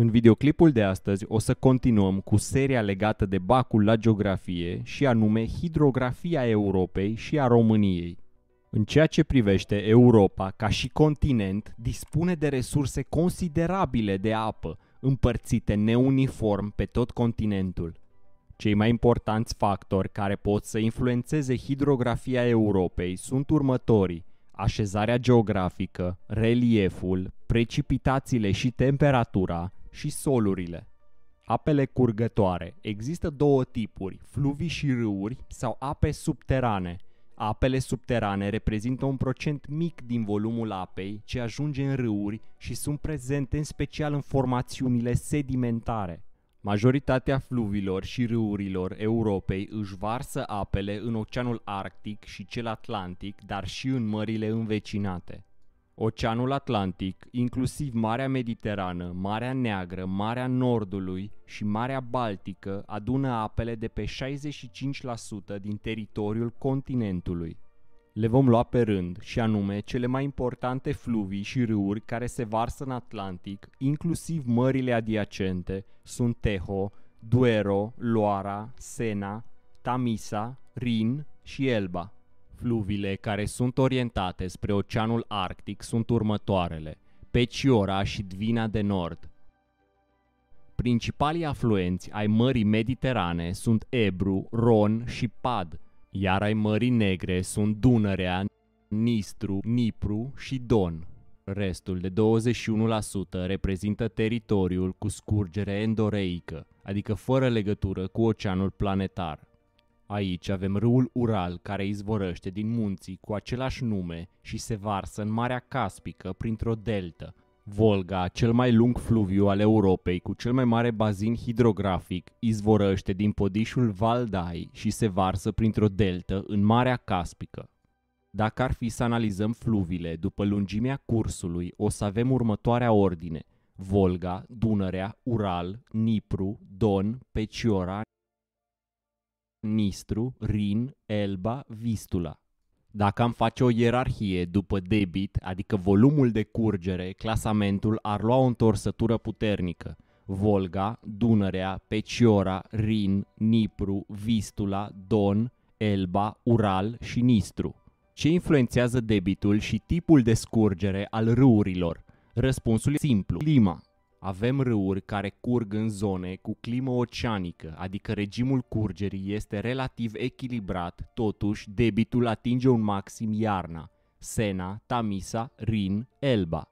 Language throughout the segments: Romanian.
În videoclipul de astăzi o să continuăm cu seria legată de bacul la geografie și anume hidrografia Europei și a României. În ceea ce privește Europa, ca și continent, dispune de resurse considerabile de apă, împărțite neuniform pe tot continentul. Cei mai importanți factori care pot să influențeze hidrografia Europei sunt următorii: așezarea geografică, relieful, precipitațiile și temperatura, și solurile. Apele curgătoare. Există două tipuri, fluvii și râuri sau ape subterane. Apele subterane reprezintă un procent mic din volumul apei ce ajunge în râuri și sunt prezente în special în formațiunile sedimentare. Majoritatea fluvilor și râurilor Europei își varsă apele în Oceanul Arctic și cel Atlantic, dar și în mările învecinate. Oceanul Atlantic, inclusiv Marea Mediterană, Marea Neagră, Marea Nordului și Marea Baltică adună apele de pe 65% din teritoriul continentului. Le vom lua pe rând, și anume cele mai importante fluvii și râuri care se varsă în Atlantic, inclusiv mările adiacente, sunt Teho, Duero, Loara, Sena, Tamisa, Rin și Elba. Fluvile care sunt orientate spre Oceanul Arctic sunt următoarele: Peciora și Dvina de Nord. Principalii afluenți ai Mării Mediterane sunt Ebru, Ron și Pad, iar ai Mării Negre sunt Dunărea, Nistru, Nipru și Don. Restul de 21% reprezintă teritoriul cu scurgere endoreică, adică fără legătură cu oceanul planetar. Aici avem râul Ural care izvorăște din munții cu același nume și se varsă în Marea Caspică printr-o deltă. Volga, cel mai lung fluviu al Europei cu cel mai mare bazin hidrografic, izvorăște din podișul Valdai și se varsă printr-o deltă în Marea Caspică. Dacă ar fi să analizăm fluvile după lungimea cursului, o să avem următoarea ordine. Volga, Dunărea, Ural, Nipru, Don, Peciora, Nistru, Rin, Elba, Vistula. Dacă am face o ierarhie după debit, adică volumul de curgere, clasamentul ar lua o întorsătură puternică. Volga, Dunărea, Peciora, Rin, Nipru, Vistula, Don, Elba, Ural și Nistru. Ce influențează debitul și tipul de scurgere al râurilor? Răspunsul e simplu. Clima. Avem râuri care curg în zone cu climă oceanică, adică regimul curgerii este relativ echilibrat, totuși debitul atinge un maxim iarna. Sena, Tamisa, Rin, Elba.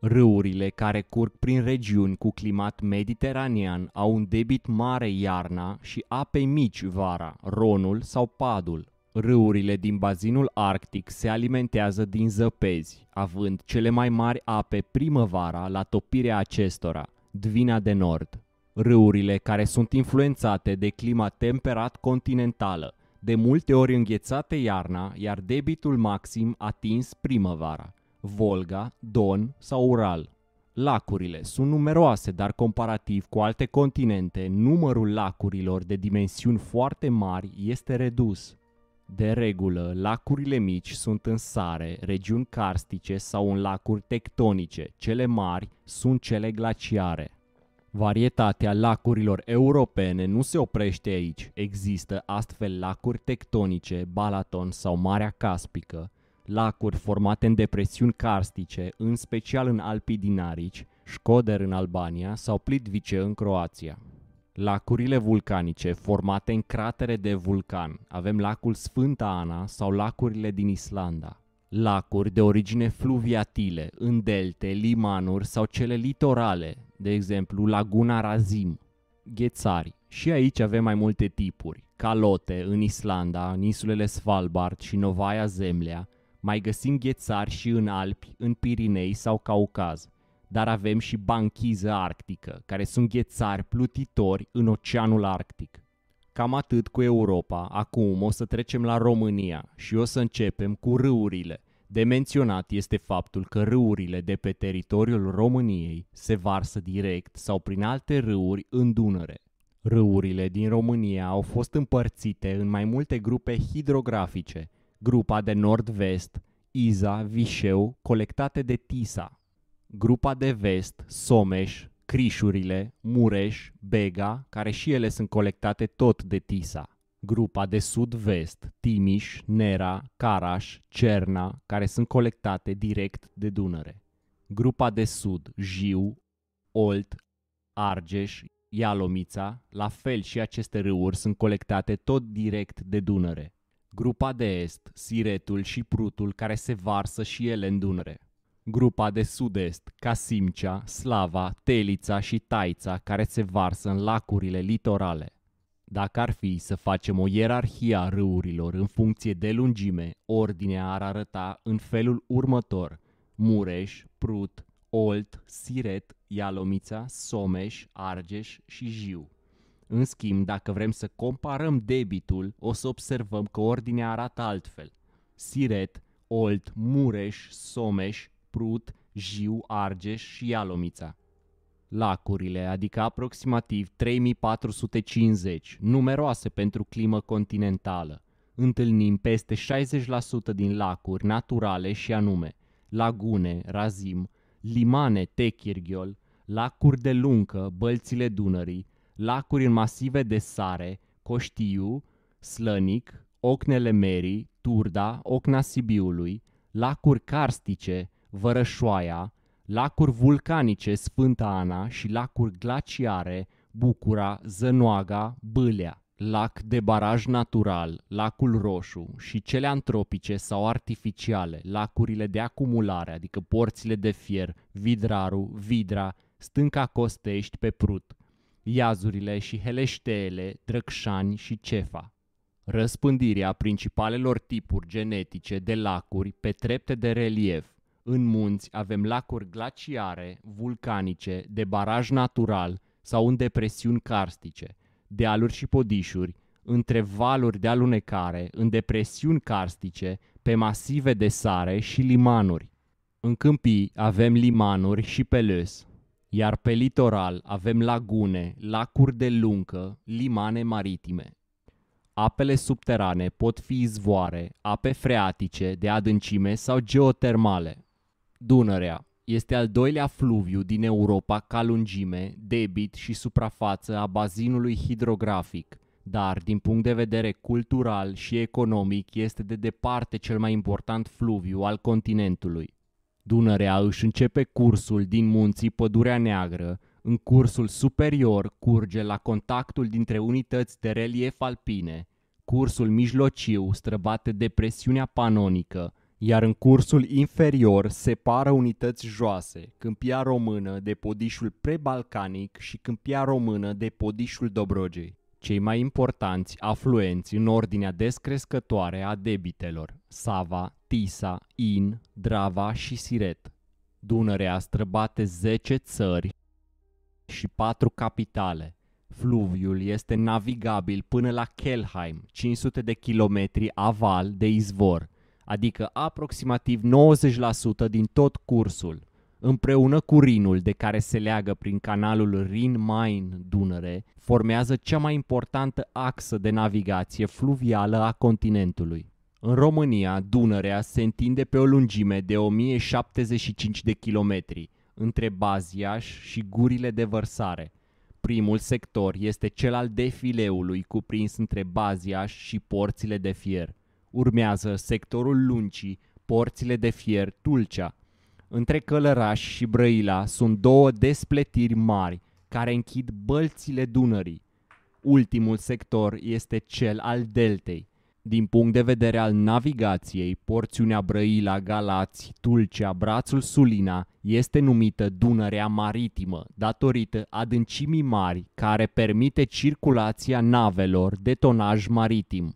Râurile care curg prin regiuni cu climat mediteranean au un debit mare iarna și ape mici vara, Ronul sau Padul. Râurile din bazinul arctic se alimentează din zăpezi, având cele mai mari ape primăvara la topirea acestora, Dvina de Nord. Râurile care sunt influențate de clima temperat continentală, de multe ori înghețate iarna, iar debitul maxim atins primăvara, Volga, Don sau Ural. Lacurile sunt numeroase, dar comparativ cu alte continente, numărul lacurilor de dimensiuni foarte mari este redus. De regulă, lacurile mici sunt în sare, regiuni carstice sau în lacuri tectonice, cele mari sunt cele glaciare. Varietatea lacurilor europene nu se oprește aici, există astfel lacuri tectonice, Balaton sau Marea Caspică, lacuri formate în depresiuni carstice, în special în Alpii dinarici Școder în Albania sau Plitvice în Croația lacurile vulcanice formate în cratere de vulcan. Avem lacul Sfânta Ana sau lacurile din Islanda. Lacuri de origine fluviatile, în delte, limanuri sau cele litorale, de exemplu Laguna Razim, Ghețari. Și aici avem mai multe tipuri. Calote în Islanda, în insulele Svalbard și Novaia Zemlea, mai găsim ghețari și în Alpi, în Pirinei sau Caucaz dar avem și banchiză arctică, care sunt ghețari plutitori în Oceanul Arctic. Cam atât cu Europa, acum o să trecem la România și o să începem cu râurile. De menționat este faptul că râurile de pe teritoriul României se varsă direct sau prin alte râuri în Dunăre. Râurile din România au fost împărțite în mai multe grupe hidrografice, grupa de nord-vest, Iza, Vișeu, colectate de Tisa, grupa de vest, Someș, Crișurile, Mureș, Bega, care și ele sunt colectate tot de Tisa. Grupa de sud-vest, Timiș, Nera, Caraș, Cerna, care sunt colectate direct de Dunăre. Grupa de sud, Jiu, Olt, Argeș, Ialomița, la fel și aceste râuri sunt colectate tot direct de Dunăre. Grupa de est, Siretul și Prutul, care se varsă și ele în Dunăre grupa de sud-est, Casimcea, Slava, Telița și Taița care se varsă în lacurile litorale. Dacă ar fi să facem o ierarhie a râurilor în funcție de lungime, ordinea ar arăta în felul următor. Mureș, Prut, Olt, Siret, Ialomița, Someș, Argeș și Jiu. În schimb, dacă vrem să comparăm debitul, o să observăm că ordinea arată altfel. Siret, Olt, Mureș, Someș, Prut, Jiu, Argeș și Ialomița. Lacurile, adică aproximativ 3450, numeroase pentru climă continentală. Întâlnim peste 60% din lacuri naturale și anume lagune, razim, limane, techirghiol, lacuri de luncă, bălțile Dunării, lacuri în masive de sare, Coștiu, Slănic, Ocnele Merii, Turda, Ocna Sibiului, lacuri carstice, Vărășoaia, lacuri vulcanice Sfânta Ana și lacuri glaciare Bucura, Zănoaga, Bâlea, lac de baraj natural, lacul roșu și cele antropice sau artificiale, lacurile de acumulare, adică porțile de fier, Vidraru, Vidra, Stânca Costești pe Prut, Iazurile și Heleșteele, Drăcșani și Cefa. Răspândirea principalelor tipuri genetice de lacuri pe trepte de relief, în munți avem lacuri glaciare, vulcanice, de baraj natural sau în depresiuni carstice, dealuri și podișuri, între valuri de alunecare, în depresiuni carstice, pe masive de sare și limanuri. În câmpii avem limanuri și pelăs, iar pe litoral avem lagune, lacuri de luncă, limane maritime. Apele subterane pot fi izvoare, ape freatice de adâncime sau geotermale. Dunărea este al doilea fluviu din Europa ca lungime, debit și suprafață a bazinului hidrografic, dar din punct de vedere cultural și economic este de departe cel mai important fluviu al continentului. Dunărea își începe cursul din munții Pădurea Neagră, în cursul superior curge la contactul dintre unități de relief alpine, cursul mijlociu străbate depresiunea panonică, iar în cursul inferior separă unități joase, câmpia română de podișul prebalcanic și câmpia română de podișul Dobrogei. Cei mai importanți afluenți în ordinea descrescătoare a debitelor, Sava, Tisa, In, Drava și Siret. Dunărea străbate 10 țări și 4 capitale. Fluviul este navigabil până la Kelheim, 500 de kilometri aval de izvor – adică aproximativ 90% din tot cursul, împreună cu Rinul de care se leagă prin canalul Rin-Main-Dunăre, formează cea mai importantă axă de navigație fluvială a continentului. În România, Dunărea se întinde pe o lungime de 1075 de kilometri, între Baziaș și gurile de vărsare. Primul sector este cel al defileului cuprins între Baziaș și porțile de fier. Urmează sectorul Luncii, porțile de fier Tulcea. Între Călăraș și Brăila sunt două despletiri mari care închid bălțile Dunării. Ultimul sector este cel al Deltei. Din punct de vedere al navigației, porțiunea Brăila, Galați, Tulcea, Brațul Sulina este numită Dunărea Maritimă, datorită adâncimii mari care permite circulația navelor de tonaj maritim.